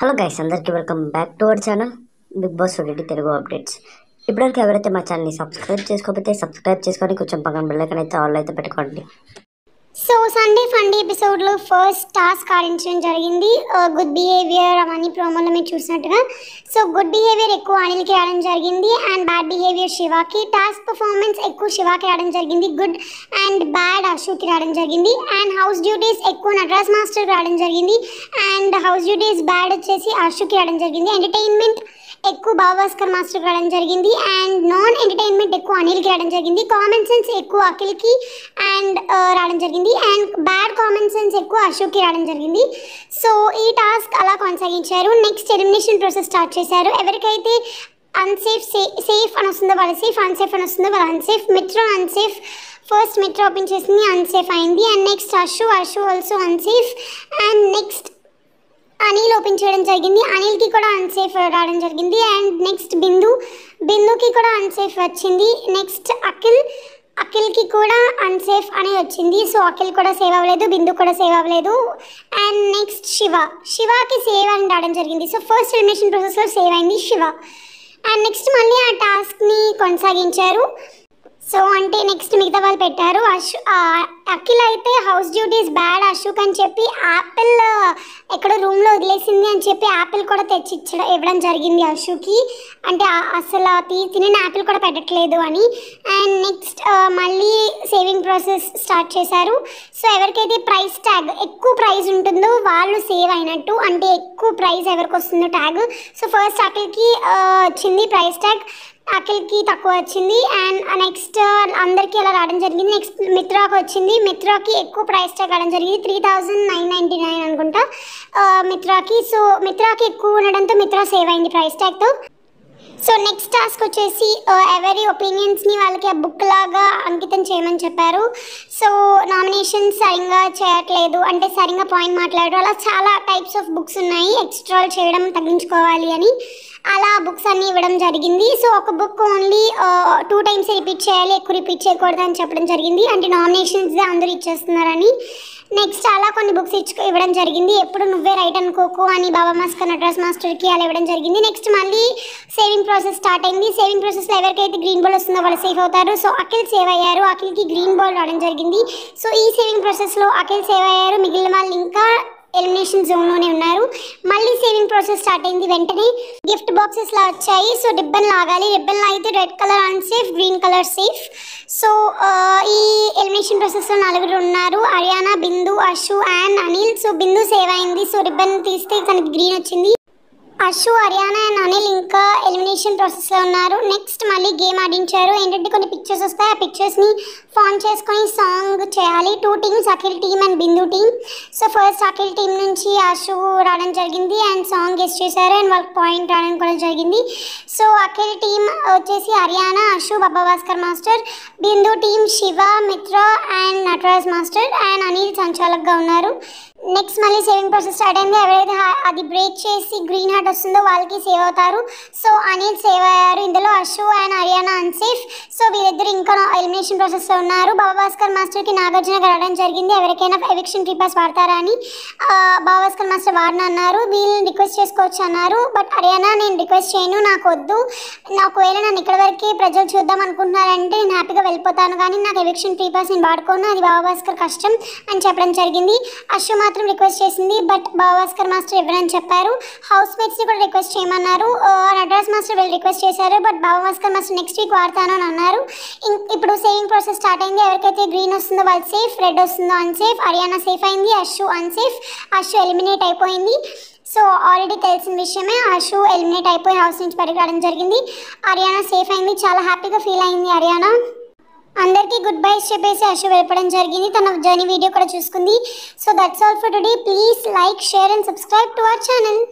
hello guys అందరికీ welcome back to our channel Bigg Boss OTT Telugu updates ఇప్పటివరకు ఎవరైతే మా ఛానల్ని సబ్స్క్రైబ్ చేసుకోకపోతే సబ్స్క్రైబ్ చేసుకొని కొంచెం పక్కన బిల్లకనైతే ఆల్ అయితే పెట్టుకోండి సో సండే ఫండే ఎపిసోడ్లో ఫస్ట్ టాస్క్ ఆడించడం జరిగింది గుడ్ uh, బిహేవియర్ అవన్నీ ప్రోమోలో మీరు చూసినట్టుగా సో గుడ్ బిహేవియర్ ఎక్కువ అనిల్కి ఆడడం జరిగింది అండ్ బ్యాడ్ బిహేవియర్ శివాకి టాస్క్ పర్ఫార్మెన్స్ ఎక్కువ శివాకి ఆడడం జరిగింది గుడ్ అండ్ బ్యాడ్ అశోక్కి రావడం జరిగింది అండ్ హౌస్ డ్యూటీస్ ఎక్కువ నటరాజ్ మాస్టర్కి రావడం జరిగింది అండ్ హౌస్ డ్యూటీస్ బ్యాడ్ వచ్చేసి అశోక్కి రావడం జరిగింది ఎంటర్టైన్మెంట్ ఎక్కువ భావాస్కర్ మాస్టర్ రావడం జరిగింది అండ్ నాన్ ఎంటర్టైన్మెంట్ ఎక్కువ అనిల్కి రావడం జరిగింది కామన్ సెన్స్ ఎక్కువ అఖిల్కి అండ్ రావడం జరిగింది అండ్ బ్యాడ్ కామన్ సెన్స్ ఎక్కువ అశోక్కి రావడం జరిగింది సో ఈ టాస్క్ అలా కొనసాగించారు నెక్స్ట్ ఎలిమినేషన్ ప్రాసెస్ స్టార్ట్ చేశారు ఎవరికైతే అన్సేఫ్ సే సేఫ్ అని వస్తుందో వాళ్ళ సేఫ్ అన్సేఫ్ అని వస్తుందో వాళ్ళ unsafe metro unsafe first metro open చేసింది అన్సేఫ్ అయింది and next Ashu Ashu also unsafe and next చేయడం జరిగింది అనిల్కి కూడా అన్సేఫ్ రావడం జరిగింది అండ్ నెక్స్ట్ బిందు బిందుకి కూడా అన్సేఫ్ వచ్చింది నెక్స్ట్ అఖిల్ అఖిల్కి కూడా అన్సేఫ్ అని వచ్చింది సో అఖిల్ కూడా సేవ్ అవ్వలేదు బిందు కూడా సేవ్ అవ్వలేదు అండ్ నెక్స్ట్ శివ శివకి సేవ్ అని రావడం జరిగింది సో ఫస్ట్ ఎలిమినేషన్ ప్రాసెస్లో సేవ్ అయింది శివ అండ్ నెక్స్ట్ మళ్ళీ ఆ టాస్క్ని కొనసాగించారు సో అంటే నెక్స్ట్ మిగతా వాళ్ళు పెట్టారు అశ్ అఖిల్ అయితే హౌస్ డ్యూటీస్ బ్యాడ్ అశోక్ అని చెప్పి యాపిల్ ఎక్కడో రూమ్లో వదిలేసింది అని చెప్పి యాపిల్ కూడా తెచ్చి ఇచ్చడం ఇవ్వడం జరిగింది అశోక్కి అంటే అసలు తినే యాపిల్ కూడా పెట్టట్లేదు అని అండ్ నెక్స్ట్ మళ్ళీ సేవింగ్ ప్రాసెస్ స్టార్ట్ చేశారు సో ఎవరికైతే ప్రైస్ ట్యాగ్ ఎక్కువ ప్రైస్ ఉంటుందో వాళ్ళు సేవ్ అయినట్టు అంటే ఎక్కువ ప్రైస్ ఎవరికి వస్తుందో ట్యాగ్ సో ఫస్ట్ అఖిల్కి వచ్చింది ప్రైస్ ట్యాగ్ అఖిల్కి తక్కువ వచ్చింది అండ్ నెక్స్ట్ అందరికీ అలా రావడం జరిగింది నెక్స్ట్ మిత్రాకు వచ్చింది మిత్రాకి ఎక్కువ ప్రైస్ ట్యాగ్ అవ్వడం జరిగింది three thousand nine ninety nine అనుకుంటా మిత్రాకి సో మిత్రాకి ఎక్కువ ఉండడంతో మిత్రా సేవ్ అయింది ప్రైస్ ట్యాగ్తో సో నెక్స్ట్ టాస్క్ వచ్చేసి ఎవరి ఒపీనియన్స్ని వాళ్ళకి ఆ బుక్ లాగా అంకితం చేయమని చెప్పారు సో నామినేషన్ సరిగ్గా చేయట్లేదు అంటే సరిగ్గా పాయింట్ మాట్లాడరు అలా చాలా టైప్స్ ఆఫ్ బుక్స్ ఉన్నాయి ఎక్స్ట్రాల్ చేయడం తగ్గించుకోవాలి అని అలా బుక్స్ అన్నీ ఇవ్వడం జరిగింది సో ఒక book only two times repeat చేయాలి ఎక్కువ రిపీట్ చేయకూడదు అని చెప్పడం జరిగింది అంటే నామినేషన్స్ అందరూ ఇచ్చేస్తున్నారని నెక్స్ట్ అలా కొన్ని బుక్స్ ఇచ్చుకో ఇవ్వడం జరిగింది ఎప్పుడు నువ్వే రైట్ అనుకోకు అని బాబా మాస్కర్ నటరాజ్ మాస్టర్కి అలా ఇవ్వడం జరిగింది నెక్స్ట్ మళ్ళీ సేవింగ్ ప్రాసెస్ స్టార్ట్ అయింది సేవింగ్ ప్రాసెస్లో ఎవరికైతే గ్రీన్ బాల్ వస్తుందో వాళ్ళు సేవ్ అవుతారు సో అఖిల్ సేవ్ అయ్యారు అఖిల్కి గ్రీన్ బాల్ రావడం జరిగింది సో ఈ సేవింగ్ ప్రాసెస్లో అఖిల్ సేవ్ అయ్యారు మిగిలిన వాళ్ళు ఇంకా ఎలిమినేషన్ జోన్లోనే ఉన్నారు మళ్ళీ సేవింగ్ ప్రాసెస్ స్టార్ట్ అయింది వెంటనే గిఫ్ట్ బాక్సెస్లా వచ్చాయి సో రిబ్బన్ లాగాలి రిబ్బన్ లాగితే red colour unsafe green colour safe so ఈ ఎలిమినేషన్ ప్రాసెస్లో నలుగురు ఉన్నారు Ariyana Bindu Ashu and Anil so Bindu save అయింది సో రిబ్బన్ తీస్తే తనకి గ్రీన్ వచ్చింది అశు హర్యానా అండ్ అనిల్ ఇంకా ఎలిమినేషన్ ప్రాసెస్లో ఉన్నారు నెక్స్ట్ మళ్ళీ గేమ్ ఆడించారు ఏంటంటే కొన్ని పిక్చర్స్ వస్తాయి ఆ పిక్చర్స్ని ఫామ్ చేసుకొని సాంగ్ చేయాలి two teams Akhil team and Bindu team so first Akhil team నుంచి అశు రావడం జరిగింది అండ్ సాంగ్ గెస్ట్ చేశారు అండ్ వాళ్ళకి పాయింట్ రావడం కూడా జరిగింది సో అఖిల్ టీమ్ వచ్చేసి Ariyana Ashu Baba Bhaskar master Bindu team Shiva Mitra and Nataraj master and Anil సంచాలక్గా ఉన్నారు నెక్స్ట్ మళ్ళీ సేవింగ్ ప్రాసెస్ స్టార్ట్ అయింది ఎవరైతే అది బ్రేక్ చేసి గ్రీన్ హార్ట్ వస్తుందో వాళ్ళకి సేవ్ అవుతారు సో అనిల్ సేవ్ అయ్యారు ఇందులో Ashu and Ariyana unsafe so వీరిద్దరు ఇంకా ఎలిమినేషన్ ప్రాసెస్లో ఉన్నారు బాబా భాస్కర్ మాస్టర్కి నాగార్జున అడగడం జరిగింది ఎవరికైనా ఎవిక్షన్ క్రీపర్స్ వాడతారా అని బాబా భాస్కర్ మాస్టర్ వాడిన అన్నారు వీళ్ళని రిక్వెస్ట్ చేసుకోవచ్చు అన్నారు బట్ హర్యానా నేను రిక్వెస్ట్ చేయను నాకు వద్దు నాకు ఒకవేళ నన్ను ఇక్కడ వరకు ప్రజలు చూద్దాం అనుకుంటున్నారంటే నేను హ్యాపీగా వెళ్ళిపోతాను కానీ నాకు ఎవిక్షన్ క్రీపర్స్ నేను వాడుకోను అది బాబా భాస్కర్ కష్టం అని చెప్పడం జరిగింది అశు మాత్రం మాత్రం రిక్వెస్ట్ చేసింది బట్ భాస్కర్ మాస్టర్ ఇవ్వరని చెప్పారు హౌస్ మేట్స్ని కూడా రిక్వెస్ట్ చేయమన్నారు నటరాజ్ మాస్టర్ వీళ్ళు రిక్వెస్ట్ చేశారు but Bhaskar master next week వాడతాను అని అన్నారు ఇప్పుడు సేవింగ్ ప్రాసెస్ స్టార్ట్ అయింది ఎవరికైతే గ్రీన్ వస్తుందో వాళ్ళు సేఫ్ రెడ్ వస్తుందో అన్సేఫ్ హర్యానా సేఫ్ అయింది అషు అన్సేఫ్ అషు ఎలిమినేట్ అయిపోయింది సో ఆల్రెడీ తెలిసిన విషయమే ఆ షూ ఎలిమినేట్ అయిపోయి హౌస్ నుంచి పరిగెడడం జరిగింది హర్యానా సేఫ్ అయింది చాలా హ్యాపీగా ఫీల్ అయింది హర్యానా అందరికీ గుడ్ బైస్ చెప్పేసి అశు వెళ్ళిపోవడం జరిగింది తన జర్నీ వీడియో కూడా చూసుకుంది so that's all for today please like share and subscribe to our channel